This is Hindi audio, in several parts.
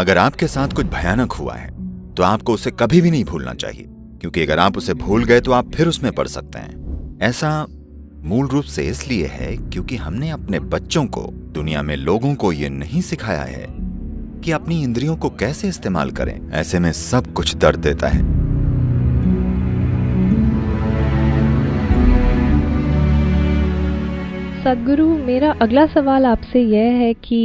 अगर आपके साथ कुछ भयानक हुआ है तो आपको उसे कभी भी नहीं भूलना चाहिए क्योंकि अगर आप उसे भूल गए तो आप फिर उसमें पड़ सकते हैं ऐसा मूल रूप से इसलिए है क्योंकि हमने अपने बच्चों को दुनिया में लोगों को यह नहीं सिखाया है कि अपनी इंद्रियों को कैसे इस्तेमाल करें ऐसे में सब कुछ दर्द देता है सदगुरु मेरा अगला सवाल आपसे यह है कि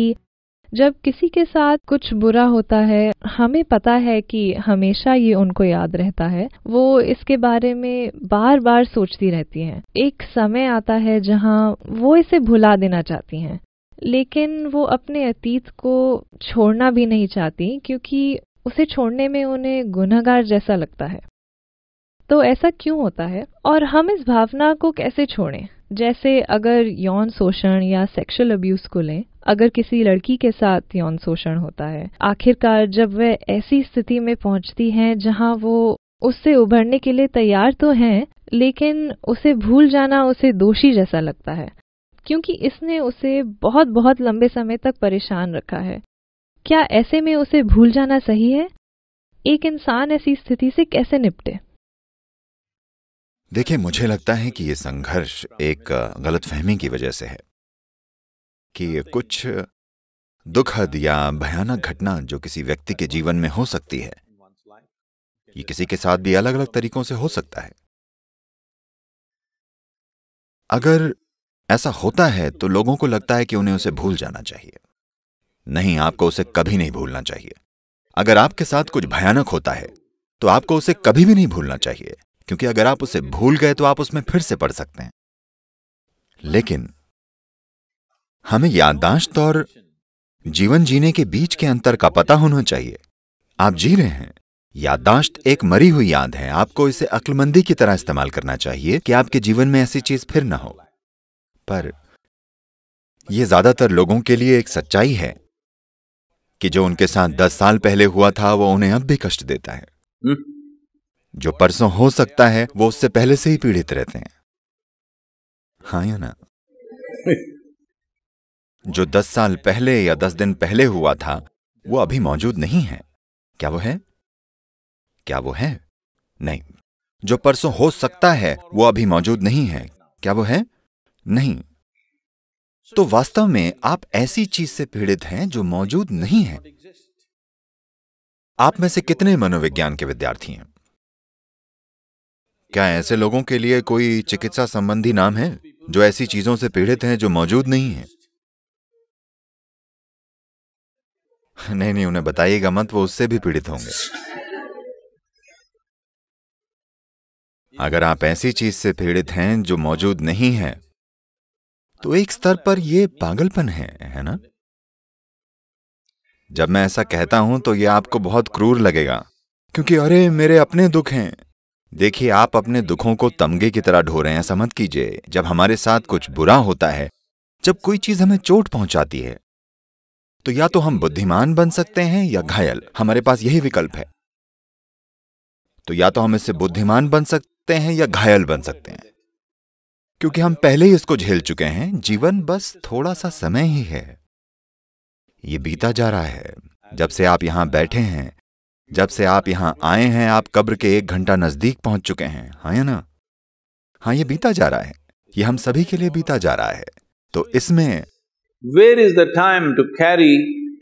जब किसी के साथ कुछ बुरा होता है हमें पता है कि हमेशा ये उनको याद रहता है वो इसके बारे में बार बार सोचती रहती हैं एक समय आता है जहाँ वो इसे भुला देना चाहती हैं लेकिन वो अपने अतीत को छोड़ना भी नहीं चाहती क्योंकि उसे छोड़ने में उन्हें गुनागार जैसा लगता है तो ऐसा क्यों होता है और हम इस भावना को कैसे छोड़ें जैसे अगर यौन शोषण या सेक्सुअल अब्यूज को लें अगर किसी लड़की के साथ यौन शोषण होता है आखिरकार जब वह ऐसी स्थिति में पहुंचती हैं जहां वो उससे उभरने के लिए तैयार तो हैं लेकिन उसे भूल जाना उसे दोषी जैसा लगता है क्योंकि इसने उसे बहुत बहुत लंबे समय तक परेशान रखा है क्या ऐसे में उसे भूल जाना सही है एक इंसान ऐसी स्थिति से कैसे निपटे देखिए मुझे लगता है कि ये संघर्ष एक गलतफहमी की वजह से है कि कुछ दुखद या भयानक घटना जो किसी व्यक्ति के जीवन में हो सकती है ये किसी के साथ भी अलग अलग तरीकों से हो सकता है अगर ऐसा होता है तो लोगों को लगता है कि उन्हें उसे भूल जाना चाहिए नहीं आपको उसे कभी नहीं भूलना चाहिए अगर आपके साथ कुछ भयानक होता है तो आपको उसे कभी भी नहीं भूलना चाहिए क्योंकि अगर आप उसे भूल गए तो आप उसमें फिर से पढ़ सकते हैं लेकिन हमें याददाश्त और जीवन जीने के बीच के अंतर का पता होना चाहिए आप जी रहे हैं याददाश्त एक मरी हुई याद है आपको इसे अक्लमंदी की तरह इस्तेमाल करना चाहिए कि आपके जीवन में ऐसी चीज फिर ना हो पर यह ज्यादातर लोगों के लिए एक सच्चाई है कि जो उनके साथ दस साल पहले हुआ था वो उन्हें अब भी कष्ट देता है हम्म। जो परसों हो सकता है वो उससे पहले से ही पीड़ित रहते हैं हाँ या ना जो दस साल पहले या दस दिन पहले हुआ था वो अभी मौजूद नहीं है क्या वो है क्या वो है नहीं जो परसों हो सकता है वो अभी मौजूद नहीं है क्या वो है नहीं तो वास्तव में आप ऐसी चीज से पीड़ित हैं जो मौजूद नहीं है आप में से कितने मनोविज्ञान के विद्यार्थी हैं क्या ऐसे लोगों के लिए कोई चिकित्सा संबंधी नाम है जो ऐसी चीजों से पीड़ित हैं जो मौजूद नहीं है नहीं नहीं उन्हें बताइएगा मत वो उससे भी पीड़ित होंगे अगर आप ऐसी चीज से पीड़ित हैं जो मौजूद नहीं है तो एक स्तर पर यह पागलपन है है ना जब मैं ऐसा कहता हूं तो यह आपको बहुत क्रूर लगेगा क्योंकि अरे मेरे अपने दुख हैं देखिए आप अपने दुखों को तमगे की तरह ढो रहे हैं समझ कीजिए जब हमारे साथ कुछ बुरा होता है जब कोई चीज हमें चोट पहुंचाती है तो या तो हम बुद्धिमान बन सकते हैं या घायल हमारे पास यही विकल्प है तो या तो हम इससे बुद्धिमान बन सकते हैं या घायल बन सकते हैं क्योंकि हम पहले ही इसको झेल चुके हैं जीवन बस थोड़ा सा समय ही है ये बीता जा रहा है जब से आप यहां बैठे हैं जब से आप यहाँ आए हैं आप कब्र के एक घंटा नजदीक पहुंच चुके हैं हाँ या ना हाँ ये बीता जा रहा है ये हम सभी के लिए बीता जा रहा है तो इसमें where is the time to carry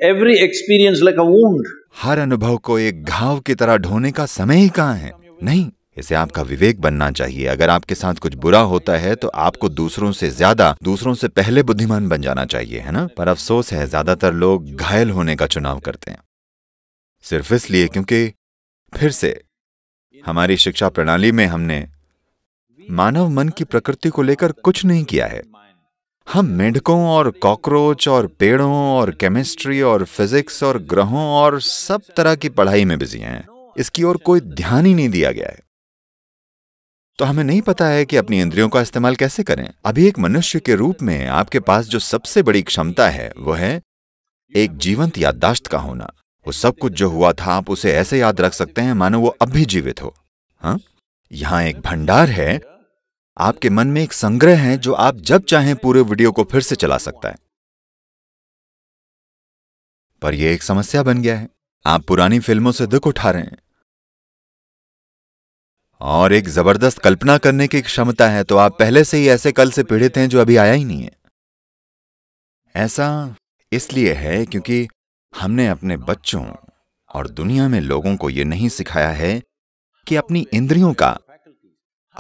every experience like a wound हर अनुभव को एक घाव की तरह ढोने का समय ही कहाँ है नहीं इसे आपका विवेक बनना चाहिए अगर आपके साथ कुछ बुरा होता है तो आपको दूसरों से ज्यादा दूसरों से पहले बुद्धिमान बन जाना चाहिए है ना पर अफसोस है ज्यादातर लोग घायल होने का चुनाव करते हैं सिर्फ इसलिए क्योंकि फिर से हमारी शिक्षा प्रणाली में हमने मानव मन की प्रकृति को लेकर कुछ नहीं किया है हम मेंढकों और कॉकरोच और पेड़ों और केमिस्ट्री और फिजिक्स और ग्रहों और सब तरह की पढ़ाई में बिजी हैं इसकी ओर कोई ध्यान ही नहीं दिया गया है तो हमें नहीं पता है कि अपनी इंद्रियों का इस्तेमाल कैसे करें अभी एक मनुष्य के रूप में आपके पास जो सबसे बड़ी क्षमता है वो है एक जीवंत याददाश्त का होना वो सब कुछ जो हुआ था आप उसे ऐसे याद रख सकते हैं मानो वो अब भी जीवित हो हाँ यहाँ एक भंडार है आपके मन में एक संग्रह है जो आप जब चाहें पूरे वीडियो को फिर से चला सकता है पर यह एक समस्या बन गया है आप पुरानी फिल्मों से दुख उठा रहे हैं और एक जबरदस्त कल्पना करने की क्षमता है तो आप पहले से ही ऐसे कल से पीड़ित हैं जो अभी आया ही नहीं है ऐसा इसलिए है क्योंकि हमने अपने बच्चों और दुनिया में लोगों को यह नहीं सिखाया है कि अपनी इंद्रियों का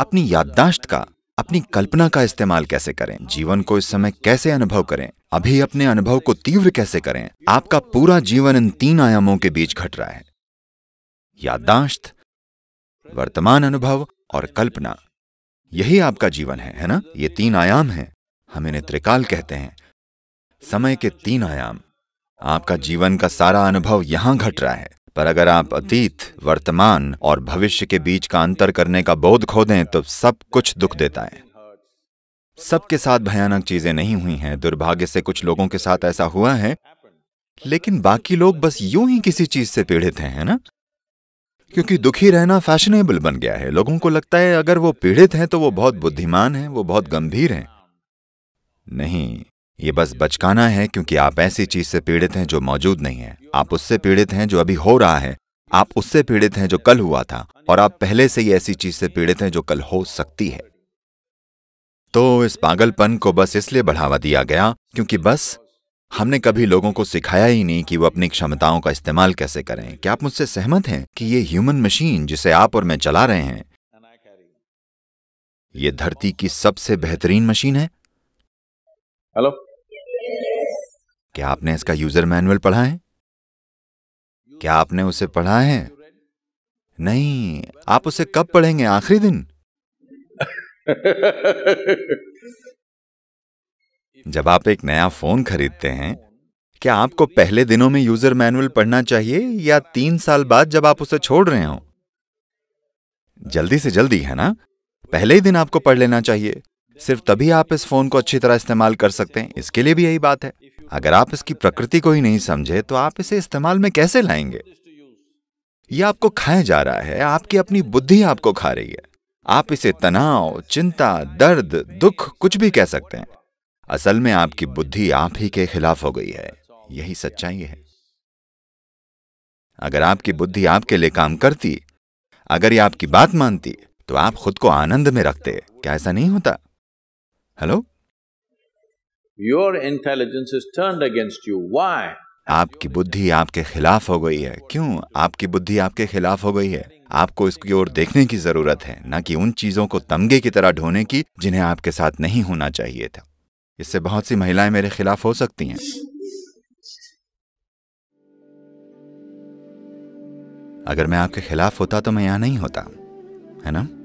अपनी याददाश्त का अपनी कल्पना का इस्तेमाल कैसे करें जीवन को इस समय कैसे अनुभव करें अभी अपने अनुभव को तीव्र कैसे करें आपका पूरा जीवन इन तीन आयामों के बीच घट रहा है याददाश्त वर्तमान अनुभव और कल्पना यही आपका जीवन है है ना ये तीन आयाम हैं हम इन्हें त्रिकाल कहते हैं समय के तीन आयाम आपका जीवन का सारा अनुभव यहाँ घट रहा है पर अगर आप अतीत वर्तमान और भविष्य के बीच का अंतर करने का बोध खो दें तो सब कुछ दुख देता है सबके साथ भयानक चीजें नहीं हुई हैं दुर्भाग्य से कुछ लोगों के साथ ऐसा हुआ है लेकिन बाकी लोग बस यूं ही किसी चीज से पीड़ित हैं है ना क्योंकि दुखी रहना फैशनेबल बन गया है लोगों को लगता है अगर वो पीड़ित हैं तो वो बहुत बुद्धिमान हैं वो बहुत गंभीर हैं नहीं ये बस बचकाना है क्योंकि आप ऐसी चीज से पीड़ित हैं जो मौजूद नहीं है आप उससे पीड़ित हैं जो अभी हो रहा है आप उससे पीड़ित हैं जो कल हुआ था और आप पहले से ही ऐसी चीज से पीड़ित हैं जो कल हो सकती है तो इस पागलपन को बस इसलिए बढ़ावा दिया गया क्योंकि बस हमने कभी लोगों को सिखाया ही नहीं कि वो अपनी क्षमताओं का इस्तेमाल कैसे करें क्या आप मुझसे सहमत हैं कि ये ह्यूमन मशीन जिसे आप और मैं चला रहे हैं ये धरती की सबसे बेहतरीन मशीन है हेलो क्या आपने इसका यूजर मैनुअल पढ़ा है क्या आपने उसे पढ़ा है नहीं आप उसे कब पढ़ेंगे आखिरी दिन जब आप एक नया फोन खरीदते हैं क्या आपको पहले दिनों में यूजर मैनुअल पढ़ना चाहिए या तीन साल बाद जब आप उसे छोड़ रहे हो जल्दी से जल्दी है ना पहले ही दिन आपको पढ़ लेना चाहिए सिर्फ तभी आप इस फोन को अच्छी तरह इस्तेमाल कर सकते हैं इसके लिए भी यही बात है अगर आप इसकी प्रकृति को ही नहीं समझे तो आप इसे इस्तेमाल में कैसे लाएंगे ये आपको खाया जा रहा है आपकी अपनी बुद्धि आपको खा रही है आप इसे तनाव चिंता दर्द दुख कुछ भी कह सकते हैं असल में आपकी बुद्धि आप ही के खिलाफ हो गई है यही सच्चाई है अगर आपकी बुद्धि आपके लिए काम करती अगर ये आपकी बात मानती तो आप खुद को आनंद में रखते क्या ऐसा नहीं होता hello your intelligence is turned against you. Why? आपकी बुद्धि आपके खिलाफ हो गई है क्यों आपकी बुद्धि आपके खिलाफ हो गई है आपको इसकी ओर देखने की जरूरत है न कि उन चीजों को तमगे की तरह ढोने की जिन्हें आपके साथ नहीं होना चाहिए था इससे बहुत सी महिलाएं मेरे खिलाफ हो सकती हैं अगर मैं आपके खिलाफ होता तो मैं यहां नहीं होता है ना